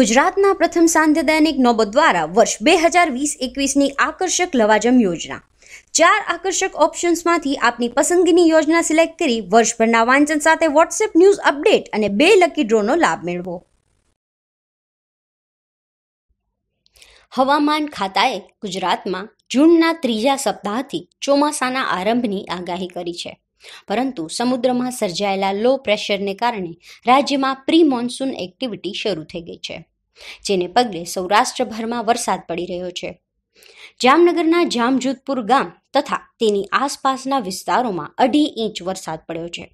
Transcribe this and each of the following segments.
ગુજરાતના પ્રથમ સાંધ્ય દૈનિક નોબત દ્વારા વર્ષ બે હજાર વીસ એકવીસની આકર્ષક લવાજમ યોજના ચાર આકર્ષક ઓપ્શન્સમાંથી આપની પસંદગીની યોજના સિલેક્ટ કરી વર્ષભરના વાંચન સાથે વોટ્સએપ ન્યૂઝ અપડેટ અને બે લકી ડ્રોનો લાભ મેળવો હવામાન ખાતાએ ગુજરાતમાં જૂનના ત્રીજા સપ્તાહથી ચોમાસાના આરંભની આગાહી કરી છે પરંતુ સમુદ્રમાં સર્જાયેલા લો પ્રેશરને કારણે રાજ્યમાં પ્રી મોન્સૂન એક્ટિવિટી શરૂ થઈ ગઈ છે જેને પગલે સૌરાષ્ટ્રભરમાં વરસાદ પડી રહ્યો છે જામનગરના જામજોધપુર ગામ તથા તેની આસપાસના વિસ્તારોમાં અઢી ઇંચ વરસાદ પડ્યો છે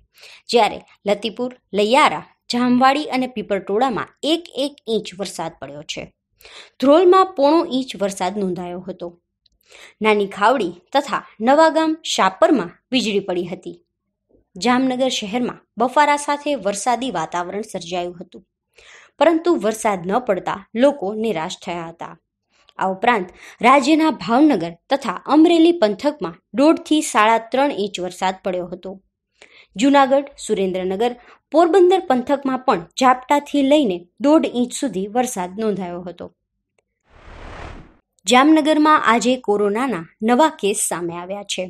જ્યારે લતીપુર લૈયારા જામવાડી અને પીપરટોળામાં એક એક ઇંચ વરસાદ પડ્યો છે ધ્રોલમાં પોણો ઇંચ વરસાદ નોંધાયો હતો નાની ખાવડી તથા નવાગામ શાપરમાં વીજળી પડી હતી જામનગર શહેરમાં બફારા સાથે વરસાદી વાતાવરણ સર્જાયું હતું પરંતુ વરસાદ ન પડતા લોકો નિરાશ થયા હતા આ ઉપરાંત રાજ્યના ભાવનગર તથા અમરેલી પંથકમાં દોઢથી સાડા ત્રણ ઇંચ વરસાદ પડ્યો હતો જુનાગઢ સુરેન્દ્રનગર પોરબંદર પંથકમાં પણ ઝાપટાથી લઈને દોઢ ઇંચ સુધી વરસાદ નોંધાયો હતો જામનગરમાં આજે કોરોનાના નવા કેસ સામે આવ્યા છે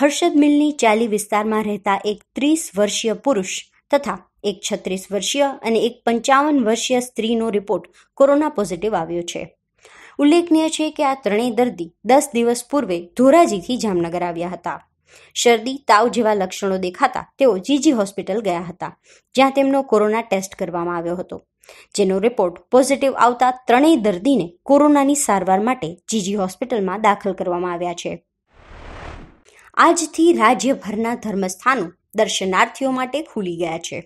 હર્ષદ મિલની ચાલી વિસ્તારમાં રહેતા એક ત્રીસ વર્ષીય પુરુષ તથા એક છત્રીસ વર્ષીય અને એક પંચાવન વર્ષીય સ્ત્રીનો રિપોર્ટ કોરોના પોઝિટિવ આવ્યો છે ઉલ્લેખનીય છે કે આ ત્રણેય દર્દી દસ દિવસ પૂર્વે ધોરાજીથી જામનગર આવ્યા હતા શરદી તાવ જેવા લક્ષણો દેખાતા તેઓ જીજી હોસ્પિટલ ગયા હતા જ્યાં તેમનો કોરોના ટેસ્ટ કરવામાં આવ્યો હતો જેનો રિપોર્ટ પોઝિટિવ આવતા ત્રણેય દર્દીને કોરોનાની સારવાર માટે જીજી હોસ્પિટલમાં દાખલ કરવામાં આવ્યા છે આજથી રાજ્યભરના ધર્મસ્થાનો દર્શનાર્થીઓ માટે ખુલી ગયા છે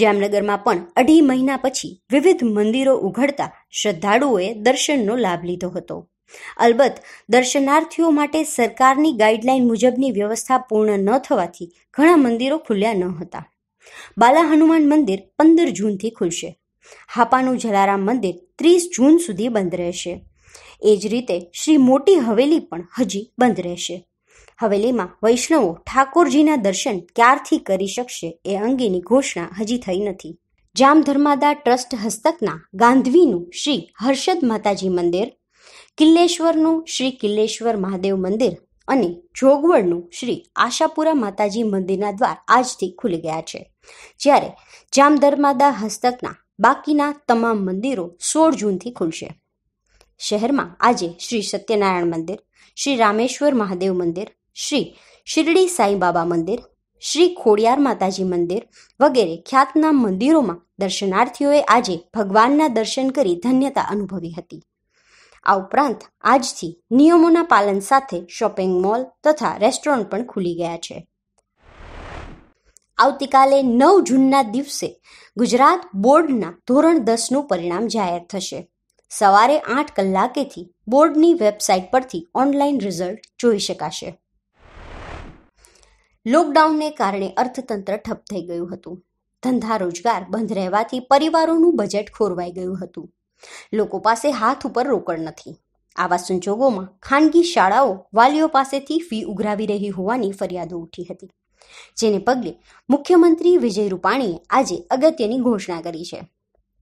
જામનગરમાં પણ અઢી મહિના પછી વિવિધ મંદિરો ઉઘડતા શ્રદ્ધાળુઓએ દર્શનનો લાભ લીધો હતો અલબત્ત દર્શનાર્થીઓ માટે સરકારની ગાઈડલાઈન મુજબની વ્યવસ્થા પૂર્ણ ન થવાથી ઘણા મંદિરો ખુલ્યા ન હતા બાલા હનુમાન મંદિર પંદર જૂનથી ખુલશે હાપાનું જલારામ મંદિર ત્રીસ જૂન સુધી બંધ રહેશે એ જ રીતે શ્રી મોટી હવેલી પણ હજી બંધ રહેશે હવેલીમાં વૈષ્ણવો ઠાકોરજીના દર્શન ક્યારથી કરી શકશે એ અંગેની ઘોષણા હજી થઈ નથી જામ ધર્માદા ટ્રસ્ટ હસ્તકના ગાંધવીનું શ્રી હર્ષદ માતાજી મંદિર કિલ્લેશ્વરનું શ્રી કિલ્લેશ્વર મહાદેવ મંદિર અને જોગવડનું શ્રી આશાપુરા માતાજી મંદિરના દ્વાર આજથી ખુલી ગયા છે જ્યારે જામધર્માદા હસ્તકના બાકીના તમામ મંદિરો સોળ જૂનથી ખુલશે શહેરમાં આજે શ્રી સત્યનારાયણ મંદિર શ્રી રામેશ્વર મહાદેવ મંદિર શ્રી શિરડી સાંઈબાબા મંદિર શ્રી ખોડિયાર માતાજી મંદિર વગેરે ખ્યાતનામ મંદિરોમાં દર્શનાર્થીઓએ આજે ભગવાનના દર્શન કરી ધન્યતા અનુભવી હતી આ ઉપરાંત આજથી નિયમોના પાલન સાથે શોપિંગ મોલ તથા રેસ્ટોરન્ટ પણ ખુલી ગયા છે આવતીકાલે નવ જૂનના દિવસે ગુજરાત બોર્ડના ધોરણ દસનું પરિણામ જાહેર થશે સવારે આઠ કલાકેથી બોર્ડની વેબસાઇટ પરથી ઓનલાઈન રિઝલ્ટ જોઈ શકાશે લોકડાઉનને કારણે અર્થતંત્ર ઠપ થઈ ગયું હતું ધંધા રોજગાર બંધ રહેવાથી પરિવારોનું બજેટ ખોરવાઈ ગયું હતું લોકો પાસે હાથ ઉપર રોકડ નથી આવા સંજોગોમાં ખાનગી શાળાઓ વાલીઓ પાસેથી ફી ઉઘરાવી રહી હોવાની ફરિયાદો ઉઠી હતી જેને પગલે મુખ્યમંત્રી વિજય રૂપાણીએ આજે અગત્યની ઘોષણા કરી છે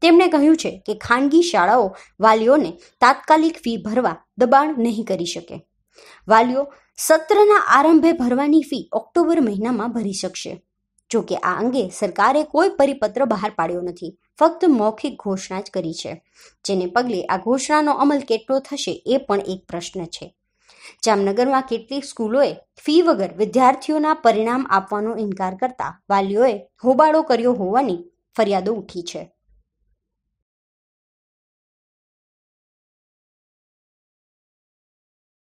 તેમણે કહ્યું છે કે ખાનગી શાળાઓ વાલીઓને તાત્કાલિક ફી ભરવા દબાણ નહીં કરી શકે વાલીઓ સત્રના આરંભે ભરવાની ફી ઓક્ટોબર મહિનામાં ભરી શકશે જો કે આ અંગે સરકારે કોઈ પરિપત્ર બહાર પાડ્યો નથી ફક્ત મૌખિક ઘોષણા જ કરી છે જેને પગલે આ ઘોષણાનો અમલ કેટલો થશે એ પણ એક પ્રશ્ન છે જામનગરમાં કેટલીક સ્કૂલોએ ફી વગર વિદ્યાર્થીઓના પરિણામ આપવાનો ઇનકાર કરતા વાલીઓએ હોબાળો કર્યો હોવાની ફરિયાદો ઉઠી છે